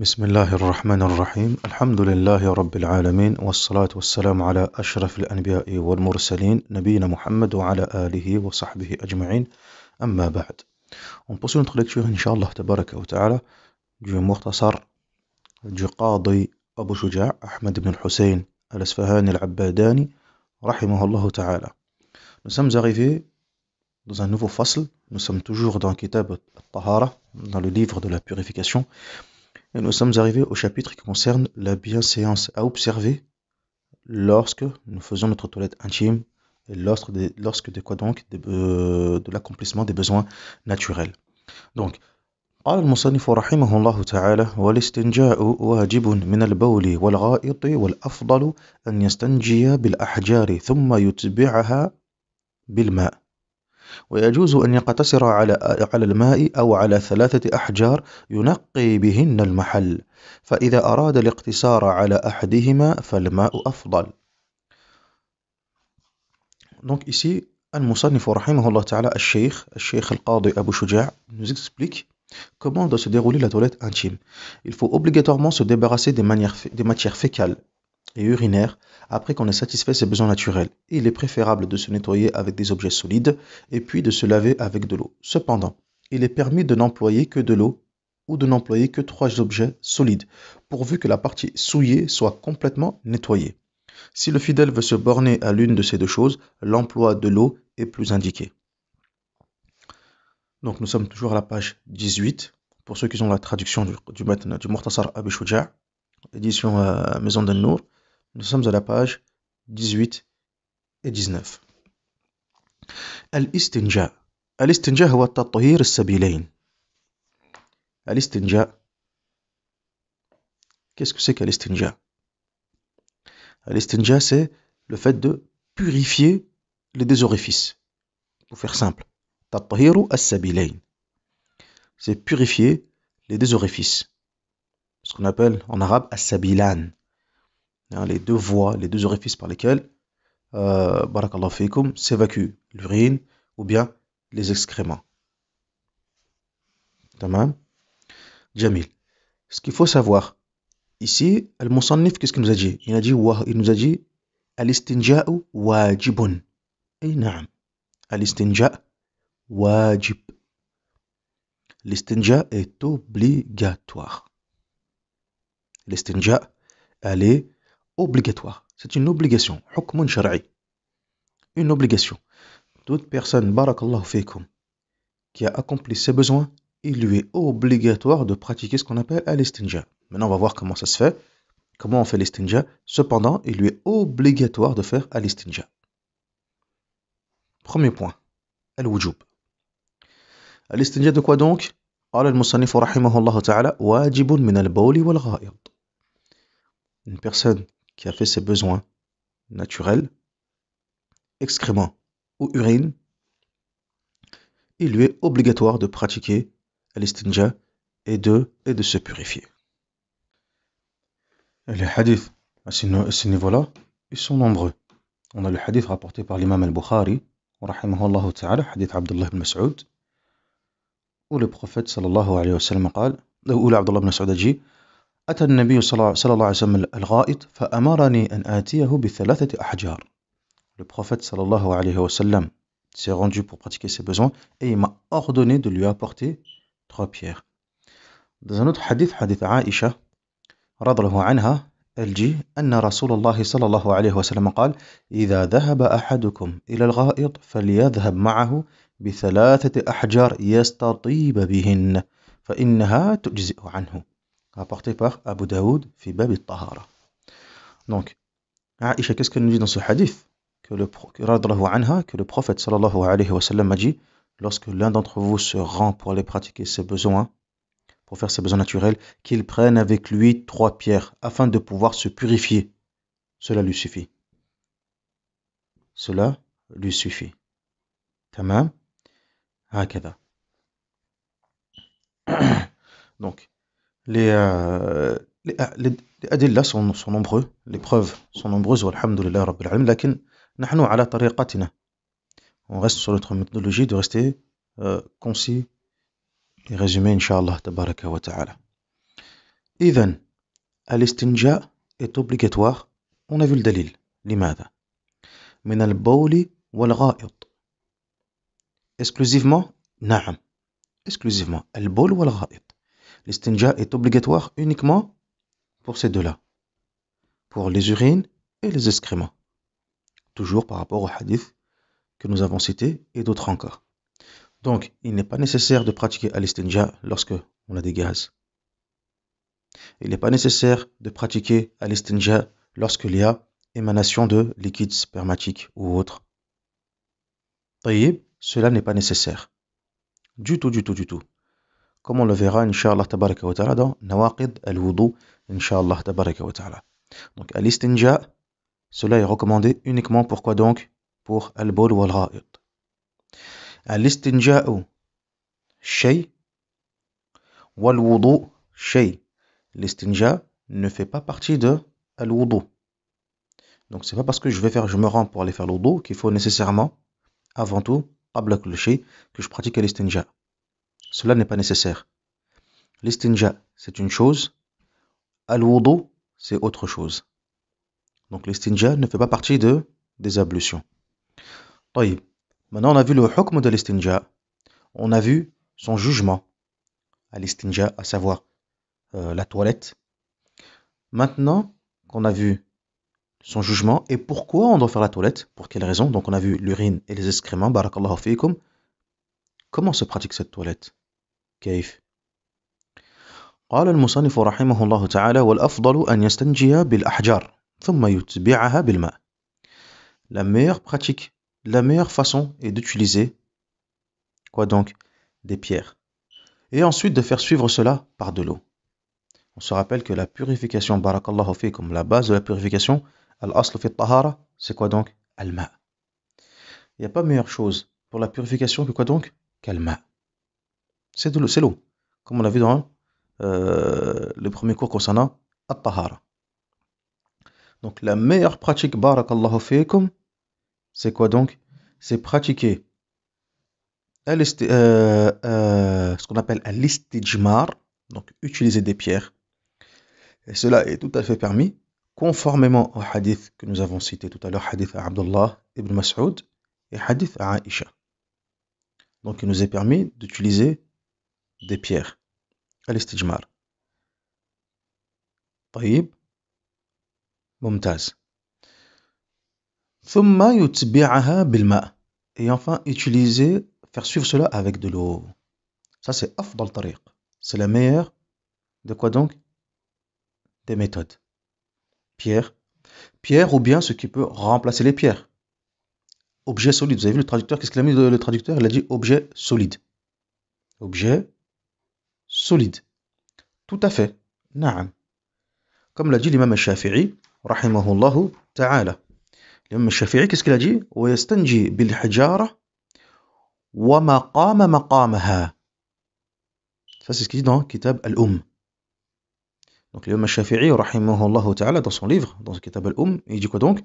بسم الله الرحمن الرحيم الحمد لله رب العالمين والصلاة والسلام على أشرف الأنبياء والمرسلين نبينا محمد وعلى آله وصحبه أجمعين أما بعد On poursuit notre lecture Inch'Allah تبارك وتعالى du مختصر du قاضي أبو شجاع أحمد بن الحسين الأسفهاني العباداني رحمه الله تعالى Nous sommes arrivés dans un nouveau fasl, nous sommes toujours dans Kitab al-Tahara, dans le livre de la purification Et nous sommes arrivés au chapitre qui concerne la bienséance à observer lorsque nous faisons notre toilette intime et lorsque lorsque de quoi donc de, euh, de l'accomplissement des besoins naturels. Donc, قال المصنف رحمه الله تعالى والاستنجاء واجب من البول والغائط والأفضل أن يستنجي بالأحجار ثم يتبعها بالماء ويجوز أن يقتصر على على الماء أو على ثلاثة أحجار ينقي بهن المحل، فإذا أراد الاقتصار على أحدهما فالماء أفضل. دونك ici المصنف رحمه الله تعالى الشيخ الشيخ القاضي أبو شجاع nous explique comment doit se dérouler la toilette intime. Il faut obligatoirement se débarrasser des, des matières fécales. et urinaire après qu'on ait satisfait ses besoins naturels. il est préférable de se nettoyer avec des objets solides et puis de se laver avec de l'eau. Cependant, il est permis de n'employer que de l'eau ou de n'employer que trois objets solides, pourvu que la partie souillée soit complètement nettoyée. Si le fidèle veut se borner à l'une de ces deux choses, l'emploi de l'eau est plus indiqué. Donc nous sommes toujours à la page 18, pour ceux qui ont la traduction du, du, du édition euh, Maison de Nour. Nous sommes à la page 18 et 19. Al-Istinja Al-Istinja Al-Istinja Qu'est-ce que c'est Al-Istinja c'est le fait de purifier les deux orifices. Pour faire simple, as C'est purifier les deux orifices. Ce qu'on appelle en arabe as-sabilan. Hein, les deux voies, les deux orifices par lesquels, euh, barakallahu s'évacue l'urine ou bien les excréments. Tamam Jamil. Ce qu'il faut savoir, ici, Al-Musannif, qu'est-ce qu'il nous a dit Il a dit, il nous a dit, Al-istinja'u wajibun. Et eh, na'am. Al-istinja' wajib. L'istinja est obligatoire. L'istinja, elle est obligatoire. C'est une obligation. Une obligation. Toute personne, barakallahu qui a accompli ses besoins, il lui est obligatoire de pratiquer ce qu'on appelle l'estinja. Maintenant, on va voir comment ça se fait, comment on fait l'estinja. Cependant, il lui est obligatoire de faire l'estinja. Premier point, al-wujub. L'estinja de quoi donc Une personne qui a fait ses besoins naturels, excréments ou urines, il lui est obligatoire de pratiquer l'istinja et de, et de se purifier. les hadiths à ce niveau-là, ils sont nombreux. On a le hadith rapporté par l'imam al-Bukhari, ta'ala, hadith Abdullah ibn Mas'ud, où le prophète sallallahu alayhi wa sallam euh, ou l'Abdullah a dit أتى النبي صلى الله عليه وسلم الغائط فأمرني أن آتيه بثلاثة أحجار. Le prophète صلى الله عليه وسلم s'est rendu pour pratiquer ses besoins et il m'a ordonné de lui apporter trois pierres. Dans un autre hadith, hadith Aisha, رضي عنها elle dit أن رسول الله صلى الله عليه وسلم قال إذا ذهب أحدكم إلى الغائط فليذهب معه بثلاثة أحجار يستطيب بهن فإنها تجزئ عنه rapporté par Abu Daoud fi Bab tahara Donc, Aïcha, qu'est-ce qu'elle nous dit dans ce hadith que le, que le prophète sallallahu alayhi wa sallam a dit lorsque l'un d'entre vous se rend pour aller pratiquer ses besoins, pour faire ses besoins naturels, qu'il prenne avec lui trois pierres afin de pouvoir se purifier. Cela lui suffit. Cela lui suffit. Tamam Hakada. Donc, لأدلة سنمبرو لبروف سنمبروز والحمد لله رب العالمين لكن نحن على طريقتنا ونغس سورة ميثولوجي دو رستي كونسي لغزمين إن شاء الله تبارك وتعالى إذا الاستنجاء est obligatoire on a vu لماذا من البول والغائط exclusivement نعم exclusivement البول والغائط L'istinja est obligatoire uniquement pour ces deux-là, pour les urines et les excréments. Toujours par rapport au hadith que nous avons cité et d'autres encore. Donc, il n'est pas nécessaire de pratiquer al lorsque on a des gaz. Il n'est pas nécessaire de pratiquer al lorsqu'il y a émanation de liquide spermatique ou autres. Voyez, cela n'est pas nécessaire. Du tout, du tout, du tout. Comme on le verra, Inch'Allah tabaraka wa ta'ala, dans Nawaqid al-Wudu, Inch'Allah tabaraka wa ta'ala. Donc, Al-Istinja, cela est recommandé uniquement pourquoi donc Pour al-Bol ou al-Ra'id. ou Shey, shay, wal-Wudu, shay. L'istinja ne fait pas partie de al-Wudu. Donc, c'est pas parce que je vais faire, je me rends pour aller faire l'Wudu qu'il faut nécessairement, avant tout, que je pratique l'istinja. Cela n'est pas nécessaire. L'istinja, c'est une chose. Al-wudu, c'est autre chose. Donc l'istinja ne fait pas partie des ablutions. Maintenant, on a vu le hukm de l'istinja. On a vu son jugement à l'istinja, à savoir euh, la toilette. Maintenant qu'on a vu son jugement et pourquoi on doit faire la toilette, pour quelle raison, donc on a vu l'urine et les excréments, barakallahu fiikum. comment se pratique cette toilette la meilleure pratique, la meilleure façon est d'utiliser quoi donc Des pierres. Et ensuite de faire suivre cela par de l'eau. On se rappelle que la purification, barakallahu comme la base de la purification, tahara, c'est quoi donc alma. Il n'y a pas meilleure chose pour la purification que quoi donc qual c'est l'eau, comme on l'a vu dans euh, le premier cours concernant At-Tahara. Donc la meilleure pratique, barakallahu feikum, c'est quoi donc C'est pratiquer euh, euh, ce qu'on appelle l'istijmar, donc utiliser des pierres. Et cela est tout à fait permis, conformément au hadith que nous avons cité tout à l'heure, hadith à Abdullah ibn Masoud et hadith à Aisha. Donc il nous est permis d'utiliser des pierres الاستجمار طيب ممتاز ثم يتبعها bilma. et enfin utiliser faire suivre cela avec de l'eau ça c'est le طريق c'est la meilleure de quoi donc des méthodes pierre pierre ou bien ce qui peut remplacer les pierres objet solide vous avez vu le traducteur qu'est-ce qu'il a mis le traducteur il a dit objet solide objet solide. Tout à fait. Naam. Comme l'a dit l'imam al-Shafi'i, rahimahullahu ta'ala. L'imam al-Shafi'i, qu'est-ce qu'il a dit وَيَسْتَنْجِي بِالْحِجَارَةِ وَمَقَامَ مَقَامَهَا Ça, c'est ce qu'il dit dans Kitab al-Um. Donc l'imam al-Shafi'i, rahimahullahu ta'ala, dans son livre, dans le Kitab al-Um, il dit quoi donc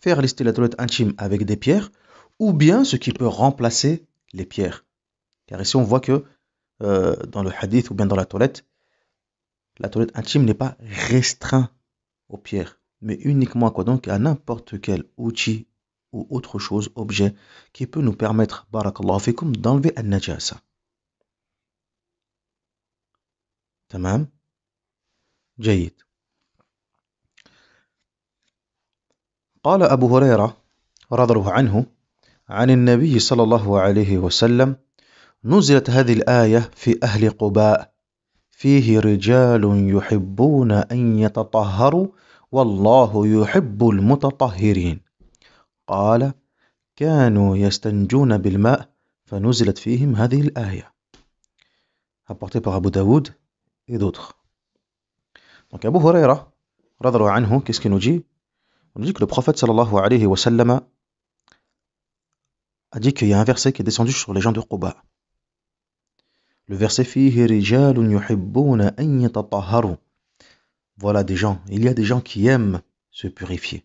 Faire lister la toilette intime avec des pierres, ou bien ce qui peut remplacer les pierres. Car ici, on voit que euh, dans le hadith ou bien dans la toilette, la toilette intime n'est pas restreinte aux pierres, mais uniquement à quoi donc à n'importe quel outil ou autre chose, objet, qui peut nous permettre, Barakallah fikum, d'enlever un najasa. Tamam جيد قال أبو هريرة رضي الله عنه عن النبي صلى الله عليه وسلم نزلت هذه الايه في اهل قباء فيه رجال يحبون ان يتطهروا والله يحب المتطهرين قال كانوا يستنجون بالماء فنزلت فيهم هذه الايه apportée par Abu Daoud et d'autres. Donc Abu Huraira, anhu, qu'est-ce qu'il nous dit On nous dit que le prophète sallallahu alayhi wa sallam a dit qu'il y a un verset qui est descendu sur les gens de Quba. Le verset fihi rijalun yuhibbuna an yatatahharu. Voilà des gens, il y a des gens qui aiment se purifier.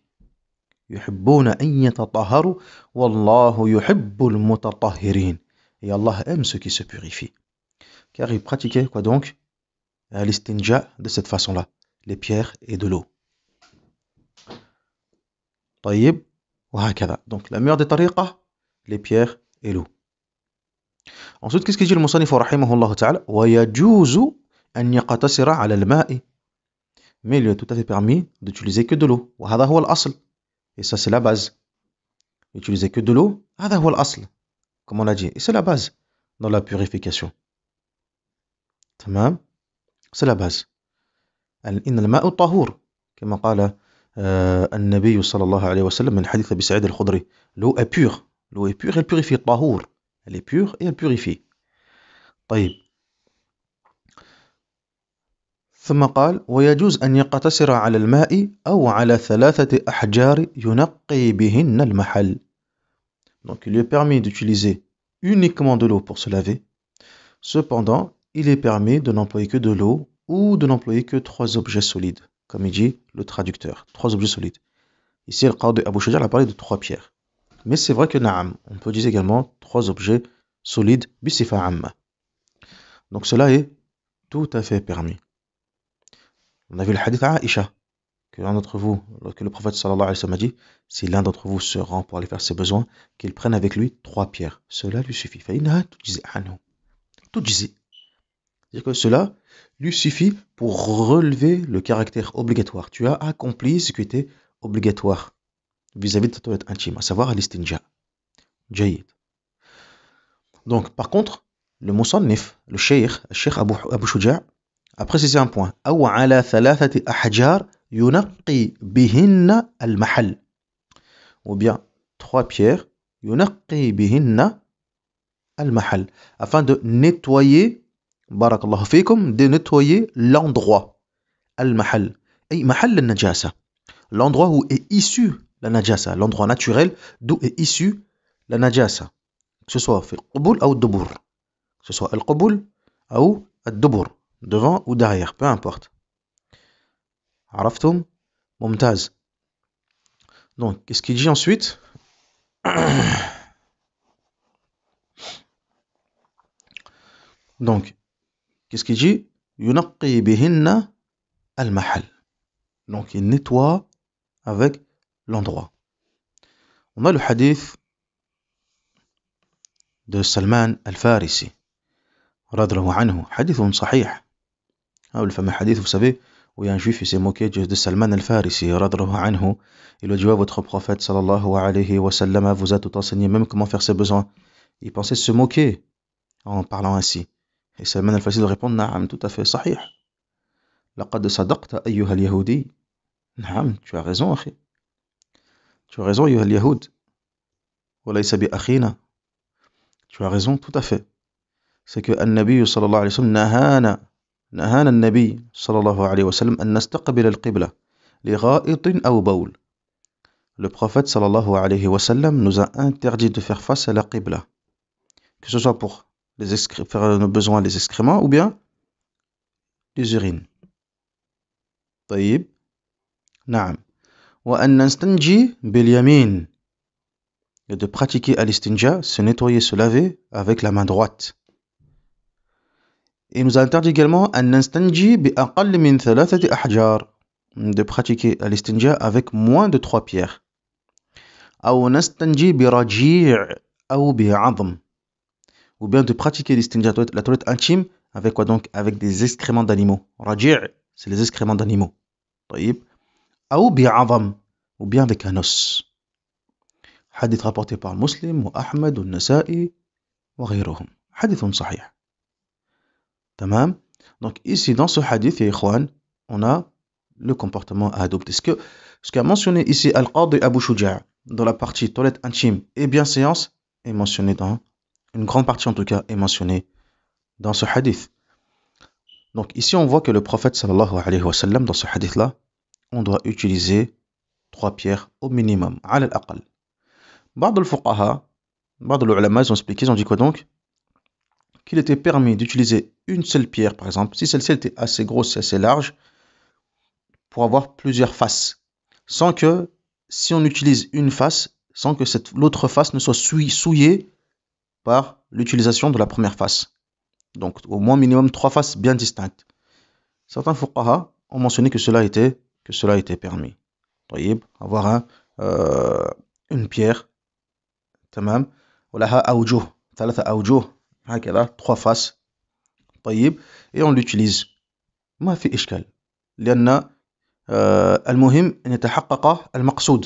Yuhibbuna an yatatahharu wallahu yuhibbul mutatahhirin. Et Allah aime ceux qui se purifient. Car il pratiquaient quoi donc L'istinja de cette façon-là, les pierres et de l'eau. طيب وهكذا donc la meilleure des tariqas les pierres et l'eau Ensuite, qu'est-ce qu'il dit le Moussanif rahimahullah ta'ala وَيَجُوزُ أَنْ يَقْتَصِرَ عَلَى الْمَاءِ Mais il est tout à fait permis d'utiliser que de l'eau. وَهَذَا هُوَ الْأَصْلِ Et ça, c'est la base. Utiliser que de l'eau. هَذَا هُوَ الْأَصْلِ Comme on l'a dit. Et c'est la base dans la purification. تمام C'est la base. إن الماء طهور كما قال النبي صلى الله عليه وسلم من حديث أبي سعيد الخضري. L'eau est pure. L'eau est pure, elle purifie. طهور Elle est pure et elle purifie. Donc il lui est permis d'utiliser uniquement de l'eau pour se laver. Cependant, il est permis de n'employer que de l'eau ou de n'employer que trois objets solides, comme il dit le traducteur. Trois objets solides. Ici, le Qadi Abu Shajar a parlé de trois pierres. Mais c'est vrai que na'am, on peut dire également trois objets solides bisifa Donc cela est tout à fait permis. On a vu le hadith à Aisha, que l'un d'entre vous, que le prophète sallallahu alayhi wa sallam a dit, si l'un d'entre vous se rend pour aller faire ses besoins, qu'il prenne avec lui trois pierres. Cela lui suffit. Tout C'est-à-dire que cela lui suffit pour relever le caractère obligatoire. Tu as accompli ce qui était obligatoire vis-à-vis de ta toilette intime, à savoir l'istinja. Donc, par contre, le Moussannif, le Cheikh, le Cheikh Abu, Abu Shuja, a précisé un point. Ou ala thalathati ahjar yunaqi bihinna al-mahal. Ou bien, trois pierres, yunaqi bihinna al-mahal. Afin de nettoyer, barakallahu fikum, de nettoyer l'endroit. Al-mahal. Et mahal al-najasa. L'endroit où est issu la najasa, l'endroit naturel d'où est issue la najasa. Que ce soit fait ou Que ce soit al ou al Devant ou derrière, peu importe. Araftum, mumtaz. Donc, qu'est-ce qu'il dit ensuite Donc, qu'est-ce qu'il dit al-mahal. Donc, il nettoie avec l'endroit. On a le hadith de Salman al-Farisi, hadith عنه حديث Ah, le fameux hadith, vous savez, où il y a un juif, qui s'est moqué de Salman al-Farisi, Il lui a dit, à votre prophète, sallallahu alayhi wa sallam, vous êtes tout enseigné, même comment faire ses besoins. Il pensait se moquer en parlant ainsi. Et Salman al-Farisi lui répond, naam, tout à fait, sahih. Laqad sadaqta ayyuha al-yahudi. Naam, tu as raison, akhi. Tu as raison, Yuhal Yahoud. Tu as raison, tout à fait. C'est que An-Nabi sallallahu alayhi wa sallam nahana. نهانا النبي صلى الله عليه وسلم أن نستقبل القبلة لغائط أو بول. Le prophète sallallahu alayhi wa sallam nous a interdit de faire face à la qibla, que ce soit pour les faire nos besoins des excréments ou bien des urines. طيب نعم et de pratiquer al-istinja, se nettoyer, se laver avec la main droite. Et il nous interdit également de pratiquer à istinja avec moins de trois pierres. Ou bien de pratiquer l'istinja, la toilette intime, avec quoi donc Avec des excréments d'animaux. Raji' c'est les excréments d'animaux. أو ou bien avec un os Hadith rapporté par Muslim Ahmed ou والنسائي ou Hadith sahih. تمام donc ici dans ce hadith on a le comportement à adopter ce que ce qu'a mentionné ici Al-Qadi Abu Shuja' dans la partie toilette intime et bien-séance, est mentionné dans une grande partie en tout cas est mentionné dans ce hadith donc ici on voit que le prophète sallallahu alayhi wa sallam dans ce hadith là on doit utiliser trois pierres au minimum, à بعض الفقهاء بعض العلماء ils ont expliqué, ils ont dit quoi donc Qu'il était permis d'utiliser une seule pierre, par exemple, si celle-ci était assez grosse et assez large, pour avoir plusieurs faces, sans que, si on utilise une face, sans que l'autre face ne soit souillée par l'utilisation de la première face. Donc, au moins minimum trois faces bien distinctes. Certains fuqaha ont mentionné que cela était que cela était permis. Avoir un, euh, une pierre, هكذا trois faces, et on l'utilise. ما في إشكال لأن المهم أن يتحقق المقصود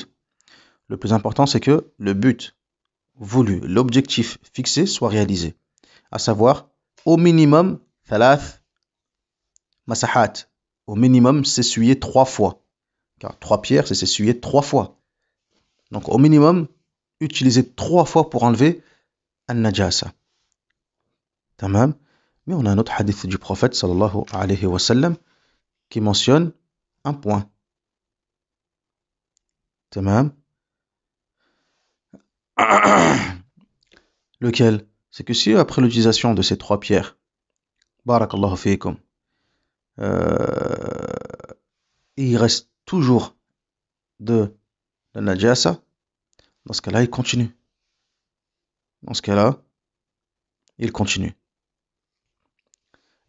Le plus important c'est que le but voulu, l'objectif fixé soit réalisé. À savoir, au minimum, ثلاث مساحات au minimum s'essuyer trois fois. Car trois pierres, c'est s'essuyer trois fois. Donc au minimum, utiliser trois fois pour enlever un najasa Tamam Mais on a un autre hadith du prophète sallallahu alayhi wa sallam qui mentionne un point. Tamam Lequel C'est que si après l'utilisation de ces trois pierres, barakallahu fiikum, euh, il reste toujours de la najasa, dans ce cas-là, il continue. Dans ce cas-là, il continue.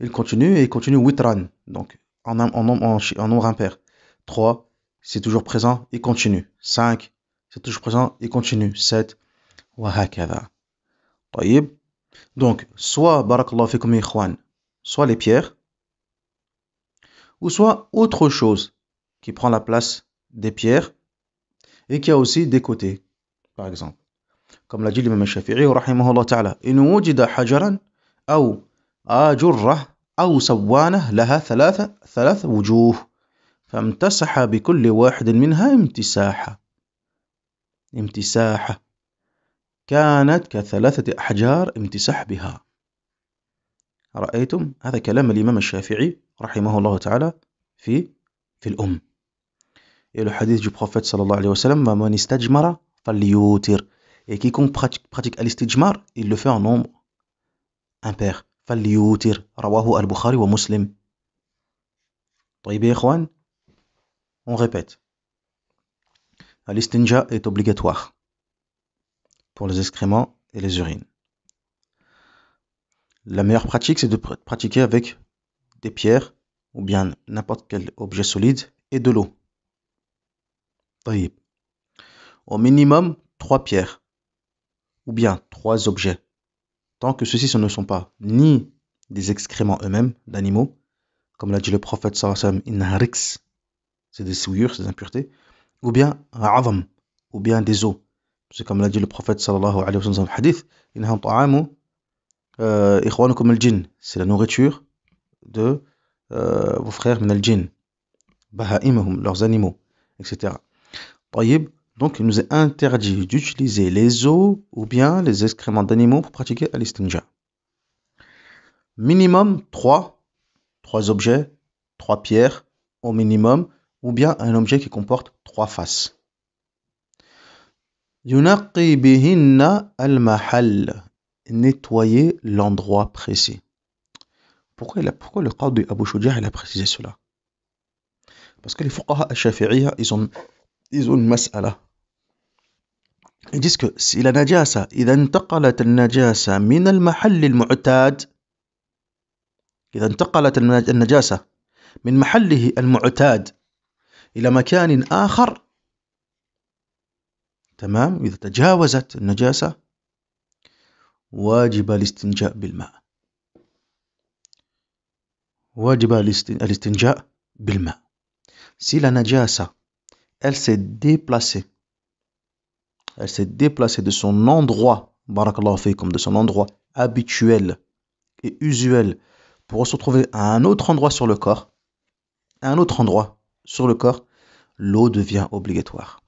Il continue et il continue witran, donc en, en, en, en nombre impair. 3, c'est toujours présent, il continue. 5, c'est toujours présent, il continue. 7, wahakava. Donc, soit, barakallahu fikum ikhwan, soit les pierres, ou soit autre chose qui prend la place des pierres et qui a aussi des côtés, par exemple. Comme l'a dit l'imam Shafi'i, rahimahullah ta'ala, Inu إن وجد حجرا أو آجرة أو سوانة لها ثلاثة ثلاث وجوه فامتسح بكل واحد منها imtisaha. امتساحة كانت كثلاثة أحجار امتساح بها رأيتم هذا كلام الإمام الشافعي رحمه الله تعالى في في الأم إلى حديث جو بروفيت صلى الله عليه وسلم من استجمر فليوتر إي كيكون براتيك الاستجمار إل لو في أن نومبر فليوتر رواه البخاري ومسلم طيب يا إخوان أون ريبيت الاستنجاء إت أوبليغاتوار pour les excréments et les urines. La meilleure pratique, c'est de pratiquer avec des pierres ou bien n'importe quel objet solide et de l'eau. Au minimum, trois pierres ou bien trois objets, tant que ceux-ci ne sont pas ni des excréments eux-mêmes d'animaux, comme l'a dit le prophète sallallahu c'est des souillures, c'est des impuretés, ou bien ou bien des eaux C'est comme l'a dit le prophète sallallahu alayhi wa sallam hadith, euh, c'est la nourriture de euh, vos frères leurs animaux, etc. Donc, il nous est interdit d'utiliser les os ou bien les excréments d'animaux pour pratiquer al Minimum 3, 3 objets, 3 pierres au minimum, ou bien un objet qui comporte 3 faces. al-mahal nettoyer l'endroit précis. Pourquoi, il a, pourquoi le Qadi Abu Shujah a précisé cela Parce que les Fuqaha al ils ont, ils ont une mas'ala. Ils disent que si la najasa, إذا انتقلت النجاسة من المحل المعتاد إذا انتقلت النجاسة من محله المعتاد إلى مكان آخر تمام إذا تجاوزت النجاسة Bilma. si la ça, elle s'est déplacée elle s'est déplacée de son endroit barakallahu comme de son endroit habituel et usuel pour se retrouver à un autre endroit sur le corps à un autre endroit sur le corps l'eau devient obligatoire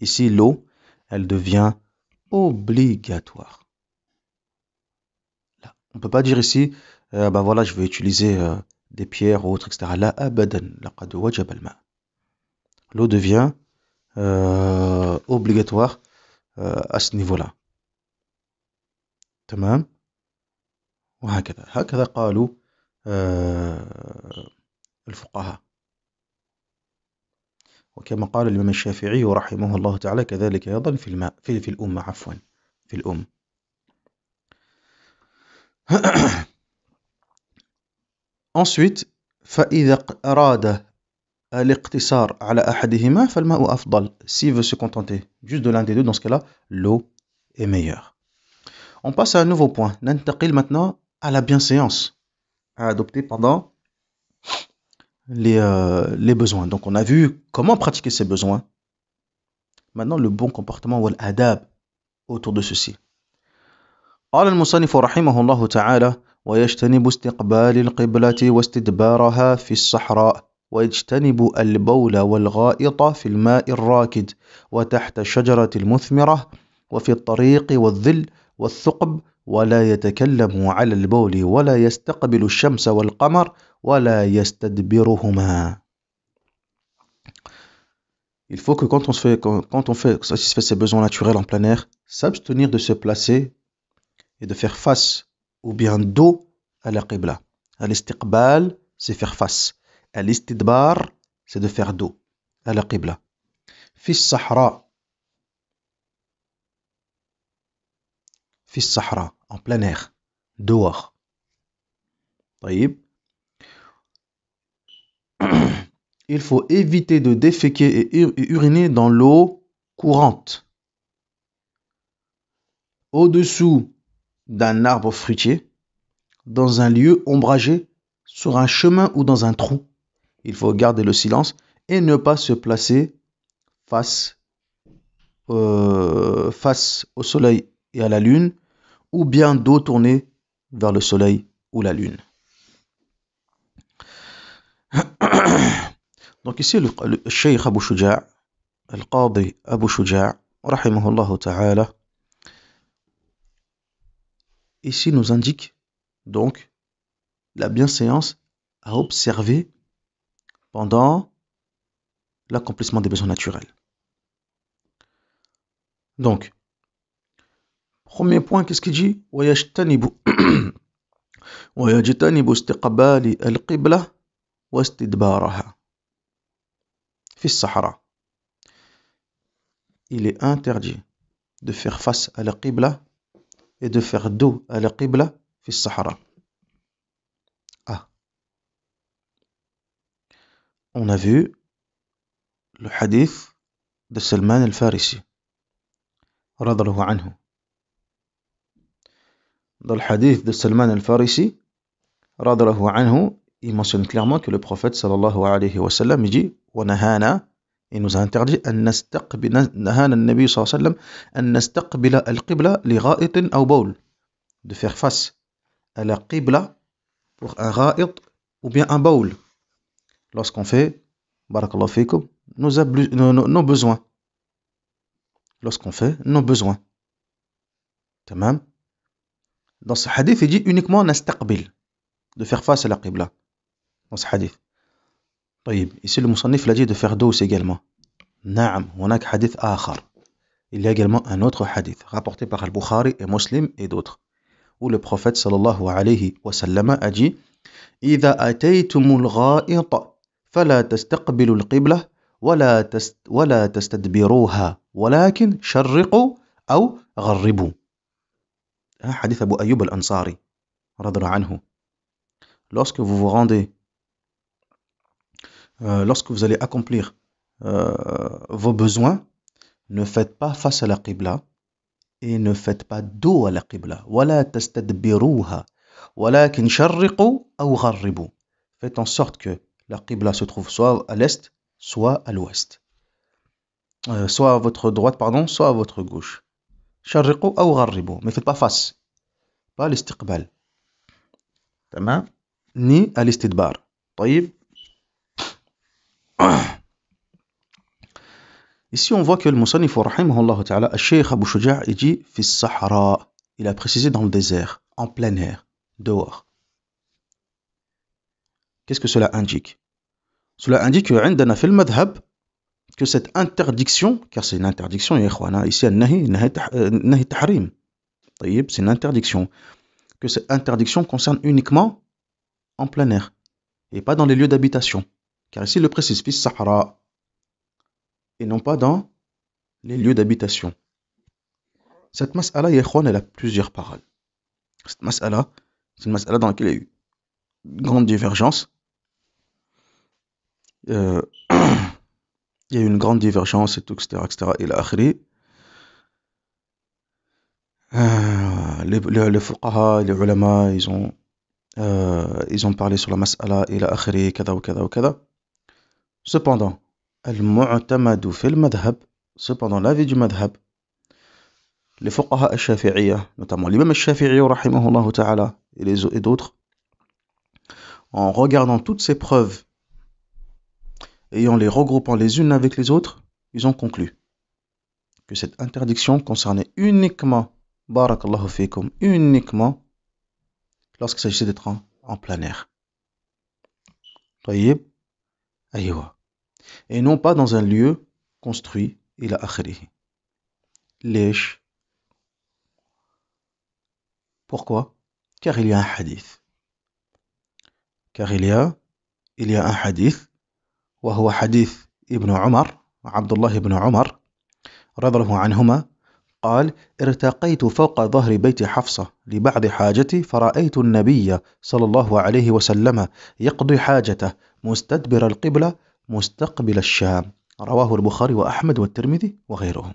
ici l'eau elle devient obligatoire On peut pas dire ici, euh, bah voilà, je vais utiliser euh, des pierres ou autre, etc. Là, abadan, laqad wajab al L'eau devient euh, obligatoire euh, à ce niveau-là. تمام وهكذا هكذا قالوا الفقهاء وكما قال الإمام الشافعي رحمه الله تعالى كذلك أيضا في الماء في, في الأمة عفوا في الأم Ensuite, فإذا أراد S'il veut se contenter juste de l'un des deux, dans ce cas-là, l'eau est meilleure. On passe à un nouveau point. ننتقل maintenant à la bienséance à adopter pendant les, euh, besoins. Donc on a vu comment pratiquer ses besoins. Maintenant, le bon comportement ou l'adab autour de ceci. قال المصنف رحمه الله تعالى ويجتنب استقبال القبلة واستدبارها في الصحراء ويجتنب البول والغائط في الماء الراكد وتحت الشجرة المثمرة وفي الطريق والذل والثقب ولا يتكلم على البول ولا يستقبل الشمس والقمر ولا يستدبرهما Il faut que quand on, fait, quand on fait satisfait ses besoins naturels en plein air, s'abstenir de se placer et de faire face ou bien dos à la qibla. À istiqbal c'est faire face. Al-Istidbar, c'est de faire dos à la qibla. Fis Sahara. Fis Sahara, en plein air, dehors. Il faut éviter de déféquer et uriner dans l'eau courante. Au-dessous d'un arbre fruitier, dans un lieu ombragé, sur un chemin ou dans un trou. Il faut garder le silence et ne pas se placer face, euh, face au soleil et à la lune, ou bien dos tourné vers le soleil ou la lune. Donc ici, le, Cheikh Abu Shuja', qadi Abu Shuja', ta'ala, ici nous indique donc la bienséance à observer pendant l'accomplissement des besoins naturels. Donc, premier point, qu'est-ce qu'il dit Il est interdit de faire face à la qibla et de faire dos à la Qibla fi Sahara. Ah. On a vu le hadith de Salman al-Farisi. رضي anhu. Dans le hadith de Salman al-Farisi, anhu, il mentionne clairement que le prophète sallallahu alayhi wa sallam dit وَنَهَانَا Il nous a interdit un نستقبل نهانا النبي صلى un عليه وسلم أن نستقبل de faire face à la qibla pour un raït ou bien un baoul lorsqu'on fait barakallahu fikum nos, nos, nos besoins lorsqu'on fait nos besoins dans ce hadith il dit uniquement nastaqbil de faire face à la qibla dans ce hadith طيب يسي المصنف لجيد فردوس قال ما نعم هناك حديث آخر إلي قال ما أنوتر حديث رابورتي بار البخاري ومسلم ودوتر والبروفيت صلى الله عليه وسلم أجي إذا أتيتم الغائط فلا تستقبلوا القبلة ولا تست ولا تستدبروها ولكن شرقوا أو غربوا حديث أبو أيوب الأنصاري رضي الله عنه lorsque vous vous rendez Euh, lorsque vous allez accomplir euh, vos besoins, ne faites pas face à la Qibla et ne faites pas dos à la Qibla. Faites en sorte que la Qibla se trouve soit à l'est, soit à l'ouest. Euh, soit à votre droite, pardon, soit à votre gauche. شرقوا ne Mais faites pas face. Pas l'istiqbal. Ni à l'istidbar. طيب Ici, on voit que le Moussani ta'ala, Sheikh Abu Shuja, il dit « Sahara ». Il a précisé dans le désert, en plein air, dehors. Qu'est-ce que cela indique Cela indique que que cette interdiction, car c'est une interdiction, ici, euh, nahi tahrim, c'est une interdiction, que cette interdiction concerne uniquement en plein air et pas dans les lieux d'habitation. Car ici, le précipice Sahara, et non pas dans les lieux d'habitation. Cette mas'ala, il y a plusieurs paroles. Cette mas'ala, c'est une mas'ala dans laquelle il y a eu une grande divergence. Euh, il y a eu une grande divergence, et tout, etc., et la euh, les, les, les fuqaha, les ulama, ils ont, euh, ils ont parlé sur la mas'ala, et la akhri, kada, kada, kada. Cependant, fait cependant l'avis du madhab, les fuqaha al-shafi'iyya, notamment l'imam al-shafi'iyya et, les, et d'autres, en regardant toutes ces preuves et en les regroupant les unes avec les autres, ils ont conclu que cette interdiction concernait uniquement, barakallahu fikum, uniquement lorsqu'il s'agissait d'être en, plein air. Voyez أيوة et non pas dans un lieu construit إلى آخره ليش pourquoi car il y a un hadith car il y a il y a un hadith وهو حديث ابن عمر عبد الله بن عمر رضي الله عنهما قال ارتقيت فوق ظهر بيت حفصة لبعض حاجتي فرأيت النبي صلى الله عليه وسلم يقضي حاجته مستدبر القبلة مستقبل الشام رواه البخاري وأحمد والترمذي وغيرهم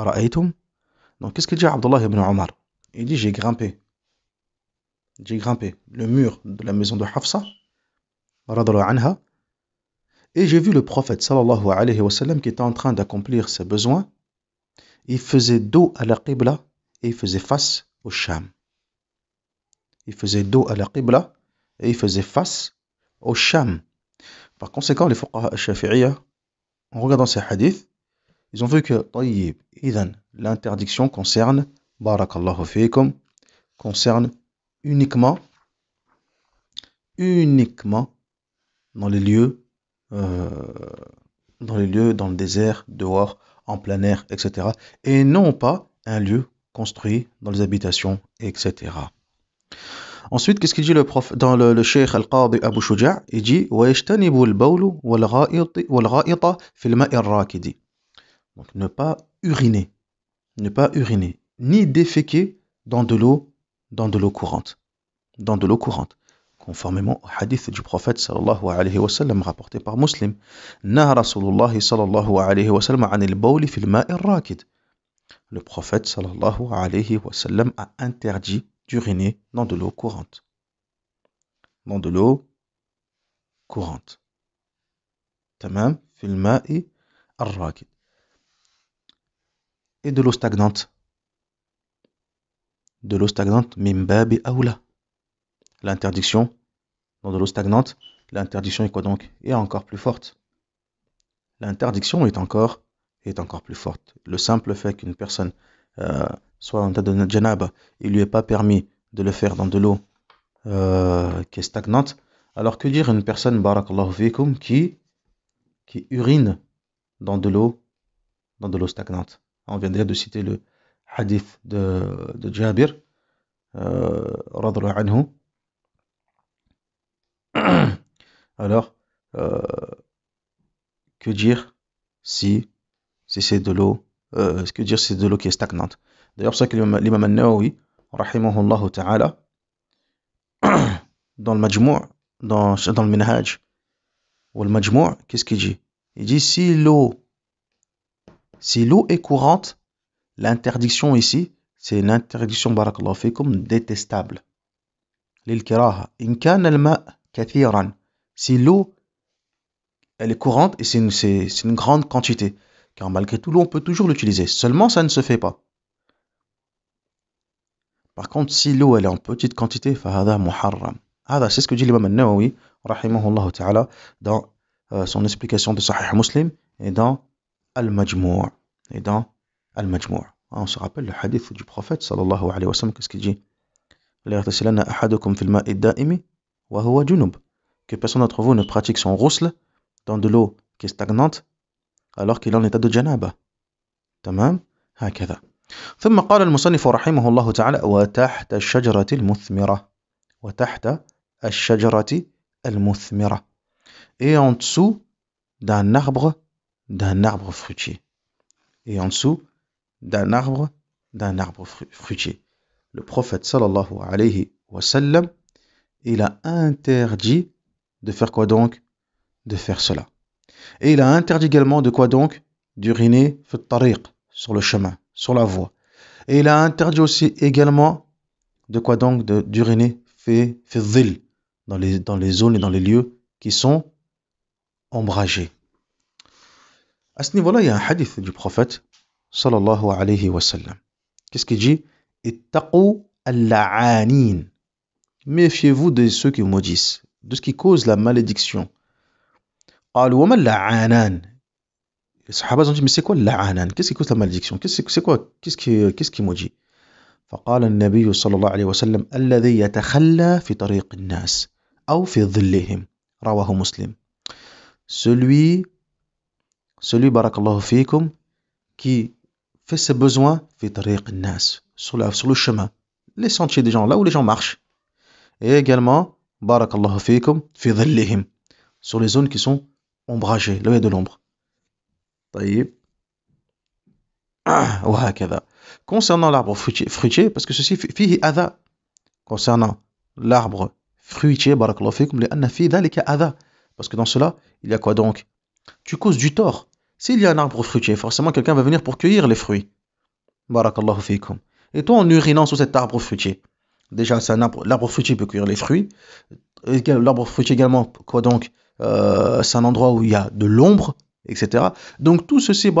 رأيتم Donc, qu'est-ce qu'il dit Abdullah ibn Omar Il dit J'ai grimpé. J'ai grimpé le mur de la maison de Hafsa, anha, et j'ai vu le prophète sallallahu alayhi wa sallam qui était en train d'accomplir ses besoins. Il faisait dos à la Qibla et il faisait face au Sham. Il faisait dos à la Qibla et il faisait face au Sham. Par conséquent, les fuqaha al en regardant ces hadiths, ils ont vu que l'interdiction concerne, barakallahu feekum concerne uniquement, uniquement dans les lieux, euh, dans les lieux, dans le désert, dehors, en plein air, etc. Et non pas un lieu construit dans les habitations, etc. Ensuite, qu'est-ce qu'il dit le prof dans le, le Cheikh Al-Qadi Abu Shuja' Il dit Donc, ne pas uriner, ne pas uriner, ni déféquer dans de l'eau, dans de l'eau courante, dans de l'eau courante, conformément au hadith du prophète sallallahu alayhi wa sallam rapporté par Muslim. Nah Rasulullah sallallahu alayhi wa sallam anil bawl fil ma'ir rakid. Le prophète sallallahu alayhi wa sallam a interdit d'uriner dans de l'eau courante. Dans de l'eau courante. Tamam, et Et de l'eau stagnante. De l'eau stagnante, mimbab et aoula. L'interdiction dans de l'eau stagnante, l'interdiction est quoi donc Est encore plus forte. L'interdiction est encore, est encore plus forte. Le simple fait qu'une personne euh, soit en de janaba, il lui est pas permis de le faire dans de l'eau euh, qui est stagnante. Alors que dire une personne, barak qui, qui urine dans de l'eau dans de l'eau stagnante On vient de citer le hadith de, de Jabir, euh, anhu. Alors, que dire si, c'est de l'eau que dire c'est de l'eau qui est stagnante D'ailleurs, c'est ça que l'imam al-Nawawi, ta'ala, dans le Majmou', dans, le Minhaj, ou le Majmou', qu'est-ce qu'il dit Il dit si l'eau si l'eau est courante, l'interdiction ici, c'est une interdiction barakallahu fikum détestable. L'ilkiraha. In kan al kathiran. Si l'eau elle est courante et c'est une, une, grande quantité. Car malgré tout, l'eau, on peut toujours l'utiliser. Seulement, ça ne se fait pas. باغ كونت سي الاول اون بوتيت كونتيتي فهذا محرم هذا سي سكو دي الامام النووي رحمه الله تعالى دون سون اسبليكاسيون دو صحيح مسلم اي دون المجموع اي دون المجموع اون سو رابيل لو حديث دو بروفيت صلى الله عليه وسلم كيسكي دي لا يغتسلن احدكم في الماء الدائم وهو جنوب que personne d'entre vous ne pratique son ghusl dans de l'eau qui est stagnante alors qu'il est en état de janaba. تمام؟ هكذا. ثم قال المصنف رحمه الله تعالى وتحت وتحت et en dessous d'un arbre d'un arbre fruitier et en dessous d'un arbre d'un arbre fruitier le prophète sallallahu alayhi wa il a interdit de faire quoi donc de faire cela et il a interdit également de quoi donc d'uriner sur le chemin sur la voie. Et il a interdit aussi également de quoi donc d'uriner fait fait dans les dans les zones et dans les lieux qui sont ombragés. À ce niveau-là, il y a un hadith du prophète sallallahu alayhi wa sallam. Qu'est-ce qu'il dit al-la'anin. Méfiez-vous de ceux qui maudissent, de ce qui cause la malédiction. وما اللعانان les sahaba ont dit mais c'est quoi الصحابة زوج سي كوا اللعانان كيس كيكوت لا quoi qu'est-ce qui qu'est-ce qui maudit فقال النبي صلى الله عليه وسلم الذي يتخلى في طريق الناس أو في ظلهم رواه مسلم celui celui بارك الله فيكم qui fait ses besoins في طريق الناس sur, la, sur le chemin les sentiers des gens là où les gens marchent et également بارك الله فيكم في ظلهم sur les zones qui sont ombragées là où il y a de l'ombre Ah, Concernant l'arbre fruitier, parce que ceci Concernant l'arbre fruitier, fikum, Parce que dans cela, il y a quoi donc Tu causes du tort. S'il y a un arbre fruitier, forcément quelqu'un va venir pour cueillir les fruits. fikum. Et toi, en urinant sur cet arbre fruitier, déjà, c'est un arbre, l'arbre fruitier peut cueillir les fruits. L'arbre fruitier également, quoi donc euh, C'est un endroit où il y a de l'ombre, etc. Donc tout ceci,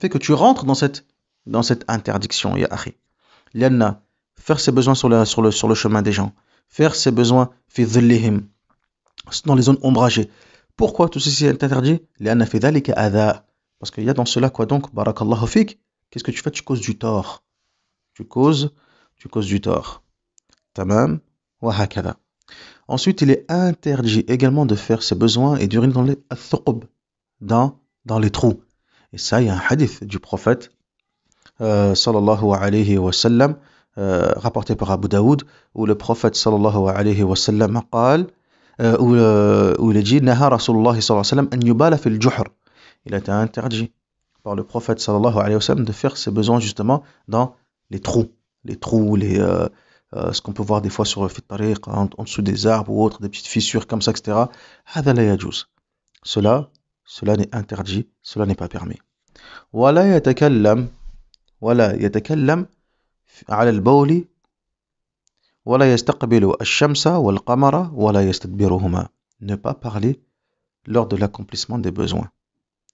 fait que tu rentres dans cette, dans cette interdiction, ya akhi. Lianna, faire ses besoins sur le, sur le, sur le chemin des gens, faire ses besoins dans les zones ombragées. Pourquoi tout ceci est interdit adha. Parce qu'il y a dans cela quoi donc, barakallahu fik, qu'est-ce que tu fais Tu causes du tort. Tu causes, tu causes du tort. Tamam wa Ensuite, il est interdit également de faire ses besoins et d'uriner dans les dans dans les trous. Et ça, il y a un hadith du prophète, euh, sallallahu alayhi wa sallam, euh, rapporté par Abu Daoud, où le prophète sallallahu alayhi wa sallam قال, euh, où, le, euh, où a dit Rasulullah sallallahu alayhi wa Il a été interdit par le prophète sallallahu alayhi wa sallam de faire ses besoins justement dans les trous. Les trous, les, euh, euh ce qu'on peut voir des fois sur le en, en dessous des arbres ou autres, des petites fissures comme ça, etc. Cela cela n'est interdit, cela n'est pas permis. ولا يتكلم على البول ولا يستقبل الشمس والقمر ولا يستدبرهما ne pas parler lors de l'accomplissement des besoins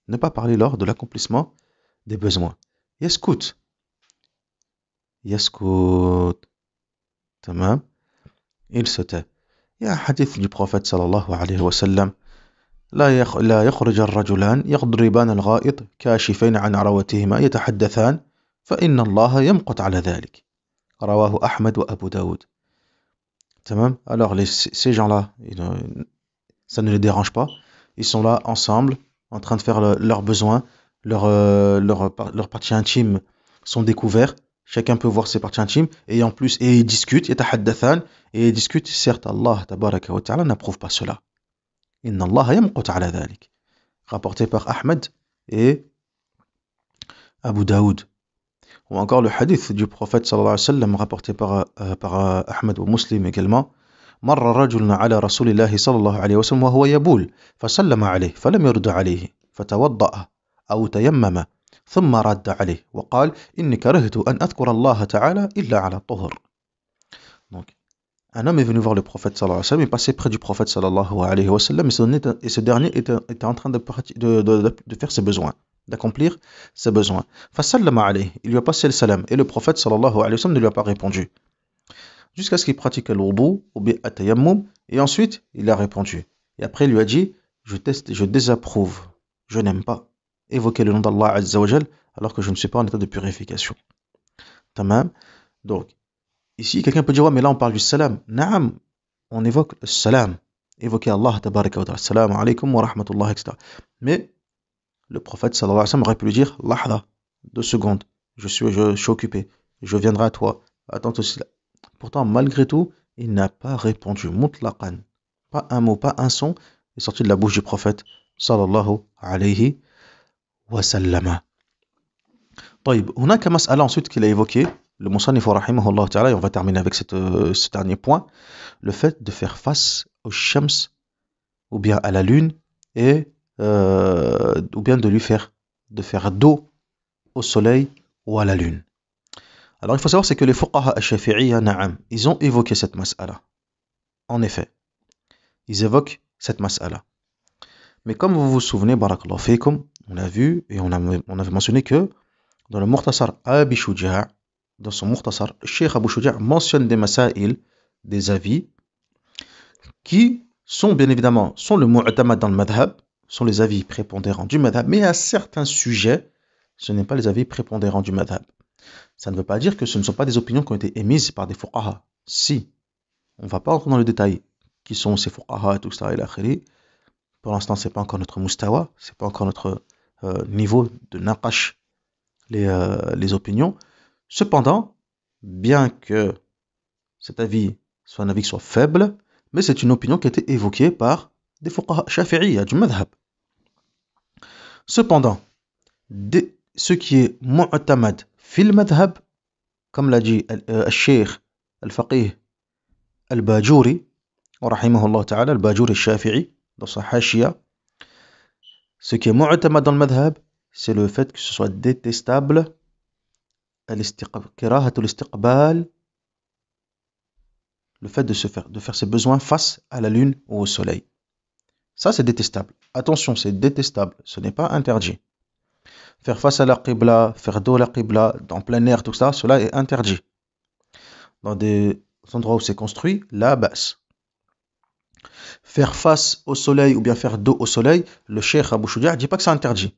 ne pas parler lors de l'accomplissement des besoins يسكت يسكت تمام il se tait il y a un hadith du prophète sallallahu alayhi wa sallam لا, يخ... لا يخرج الرجلان يضربان الغائط كاشفين عن عروتهما يتحدثان فإن الله يمقت على ذلك رواه أحمد وأبو داود تمام alors les, ces gens là ça ne les dérange pas ils sont là ensemble en train de faire le, leurs besoins leur euh, leur, leur partie intime sont découverts chacun peut voir ses parties intimes et en plus et ils discutent et ils discutent certes Allah tabaraka wa ta'ala n'approuve pas cela إن الله يمقت على ذلك rapporté par Ahmed et Abu Daoud ou encore le hadith du prophète صلى الله عليه وسلم rapporté par, euh, par euh, Ahmed ou Muslim également مر رجل على رسول الله صلى الله عليه وسلم وهو يبول فسلم عليه فلم يرد عليه فتوضأ أو تيمم ثم رد عليه وقال إني كرهت أن أذكر الله تعالى إلا على الطهر Donc, Un homme est venu voir le prophète sallallahu alayhi wa sallam, il près du prophète sallallahu alayhi wa et ce dernier était, en train de, faire ses besoins, d'accomplir ses besoins. Fasallama alayhi, il lui a passé le salam, et le prophète sallallahu alayhi wa ne lui a pas répondu. Jusqu'à ce qu'il pratique le wudu, ou bien et ensuite il a répondu. Et après il lui a dit, je, teste, je désapprouve, je n'aime pas évoquer le nom d'Allah alors que je ne suis pas en état de purification. Tamam Donc, Ici, quelqu'un peut dire, mais là, on parle du salam. Naam, on évoque le salam. Évoquer Allah, tabaraka wa ta'ala. Salam alaikum wa rahmatullah, etc. Mais le prophète, sallallahu alayhi wa sallam, aurait pu lui dire, lahda, deux secondes, je suis, je, suis occupé, je viendrai à toi. Attends aussi. Pourtant, malgré tout, il n'a pas répondu. Mutlaqan. Pas un mot, pas un son est sorti de la bouche du prophète, sallallahu alayhi wa sallama. هناك مسألة ensuite qu'il a évoqué, le Moussanif rahimahullah ta'ala, et on va terminer avec euh, ce dernier point, le fait de faire face au shams, ou bien à la lune, et, euh, ou bien de lui faire, de faire dos au soleil ou à la lune. Alors il faut savoir, c'est que les fuqaha ash shafiiyya ils ont évoqué cette mas'ala. En effet, ils évoquent cette mas'ala. Mais comme vous vous souvenez, barakallahu comme on a vu et on, a, on avait mentionné que dans le Mukhtasar Abi dans son Mukhtasar, Cheikh Abu mentionne des masail, des avis, qui sont bien évidemment sont le mu'tamad dans le madhab, sont les avis prépondérants du madhab, mais à certains sujets, ce n'est pas les avis prépondérants du madhab. Ça ne veut pas dire que ce ne sont pas des opinions qui ont été émises par des fuqaha. Si, on ne va pas entrer dans le détail, qui sont ces fuqaha et tout ça et l'akhiri. Pour l'instant, ce n'est pas encore notre moustawa, ce n'est pas encore notre euh, niveau de naqash euh, les, opinions. Cependant, bien que cet avis soit un avis soit faible, mais c'est une opinion qui a été évoquée par des fuqaha shafi'i du madhab. Cependant, ce qui est mu'tamad fil madhab, comme l'a dit euh, al-sheikh al-faqih al-bajouri, rahimahullah ta'ala, al-bajouri shafi'i, dans sa ce qui est mu'tamad dans le madhab, c'est le fait que ce soit détestable, le fait de, se faire, de faire ses besoins face à la lune ou au soleil. Ça, c'est détestable. Attention, c'est détestable, ce n'est pas interdit. Faire face à la qibla, faire dos à la qibla, dans plein air, tout ça, cela est interdit. Dans des endroits où c'est construit, là, bas Faire face au soleil ou bien faire dos au soleil, le cheikh Abou Shoudia dit pas que c'est interdit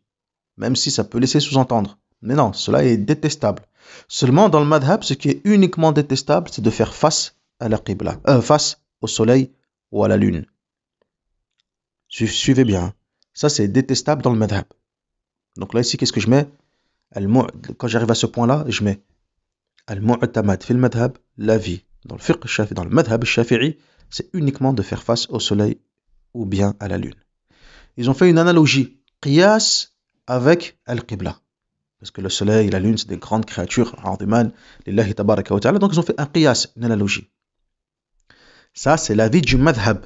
même si ça peut laisser sous-entendre. Mais non, cela est détestable. Seulement, dans le madhab, ce qui est uniquement détestable, c'est de faire face à la qibla, euh, face au soleil ou à la lune. Suivez bien. Hein. Ça, c'est détestable dans le madhab. Donc là, ici, qu'est-ce que je mets Quand j'arrive à ce point-là, je mets Al-Mu'tamad fil madhab, la vie. Dans le fiqh dans le madhab shafi'i, c'est uniquement de faire face au soleil ou bien à la lune. Ils ont fait une analogie avec Al-Qibla. Parce que le soleil et la lune, c'est des grandes créatures, donc ils ont fait un qiyas, une analogie. Ça, c'est la vie du madhab.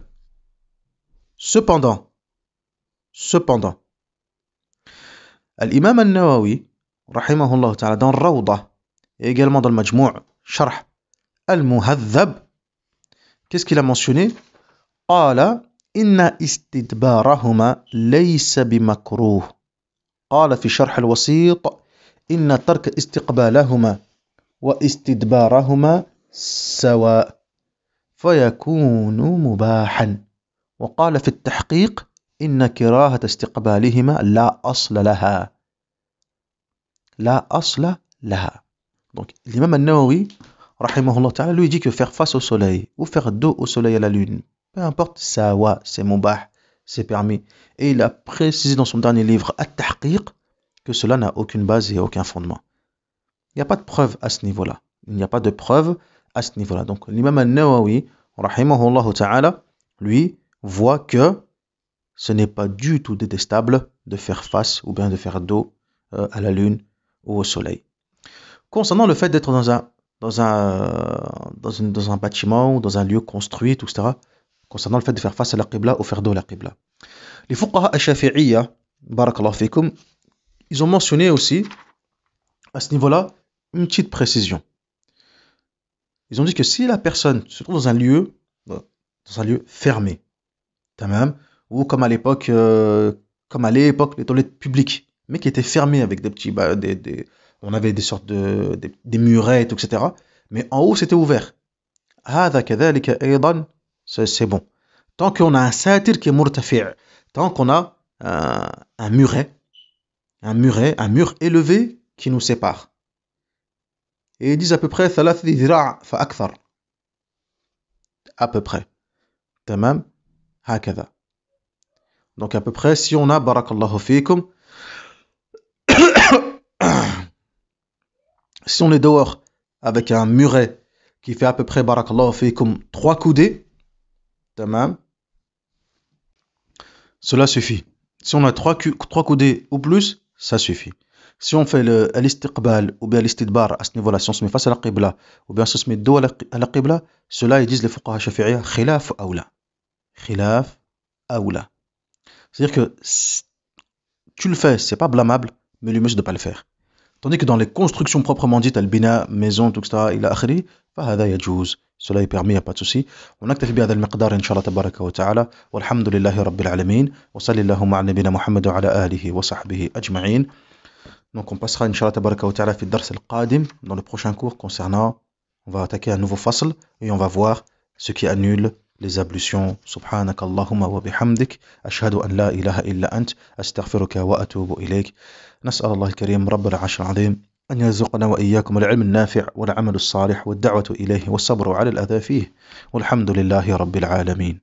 Cependant, cependant, l'imam al-Nawawi, rahimahullah ta'ala, dans Rawda, et également dans le Majmou' Sharh al-Muhadhab, qu'est-ce qu'il a mentionné "Inna Inna istidbarahuma. Laysa makruh." قال في شرح الوسيط إن ترك استقبالهما واستدبارهما سواء فيكون مباحا وقال في التحقيق إن كراهة استقبالهما لا أصل لها لا أصل لها دونك الإمام النووي رحمه الله تعالى لو يجيك فيغ au soleil ou faire دو au soleil لا la lune, peu importe, sawa, c'est c'est permis. Et il a précisé dans son dernier livre, At-Tahqiq, que cela n'a aucune base et aucun fondement. Il n'y a pas de preuve à ce niveau-là. Il n'y a pas de preuve à ce niveau-là. Donc l'imam al-Nawawi, lui, voit que ce n'est pas du tout détestable de faire face ou bien de faire dos euh, à la lune ou au soleil. Concernant le fait d'être dans un, dans, un, dans, un bâtiment ou dans un lieu construit, tout etc., concernant le fait de faire face à la Qibla ou faire dos à la Qibla. Les fuqaha ash-shafi'iyya, fikum, ils ont mentionné aussi, à ce niveau-là, une petite précision. Ils ont dit que si la personne se trouve dans un lieu, euh, dans un lieu fermé, même, ou comme à l'époque, euh, comme à l'époque, les toilettes publiques, mais qui étaient fermées avec des petits, des, on avait des sortes de, des, murettes, etc. Mais en haut, c'était ouvert. Hada c'est bon. Tant qu'on a un satir qui est murtafi', tant qu'on a euh, un muret, un muret, un mur élevé qui nous sépare. Et ils disent à peu près À peu près. Tamam Donc à peu près, si on a barakallahu fikum, si on est dehors avec un muret qui fait à peu près barakallahu fikum trois coudées, Tamam. Cela suffit. Si on a trois, coudées ou plus, ça suffit. Si on fait le al-istiqbal » ou bien l'istidbar à ce niveau-là, si on se met face à la qibla ou bien si on se met dos à la, cela ils disent les fuqaha shafi'iyya khilaf la. Khilaf la. C'est-à-dire que tu le fais, c'est pas blâmable, mais l'humus mieux c'est de pas le faire. Tandis que dans les constructions proprement dites, al-bina, maison, tout ça, il a akhri, فهذا يجوز سلاي بيرمي permis, il ونكتفي بهذا المقدار إن شاء الله تبارك وتعالى والحمد لله رب العالمين وصلى اللهم على نبينا محمد وعلى آله وصحبه أجمعين. Donc on passera إن شاء الله تبارك وتعالى في الدرس القادم dans le prochain cours concernant on va attaquer un nouveau fasl et on va voir ce qui annule les ablutions. سبحانك اللهم وبحمدك أشهد أن لا إله إلا أنت أستغفرك وأتوب إليك. نسأل الله الكريم رب العرش العظيم أن يرزقنا وإياكم العلم النافع والعمل الصالح والدعوة إليه والصبر على الأذى فيه والحمد لله رب العالمين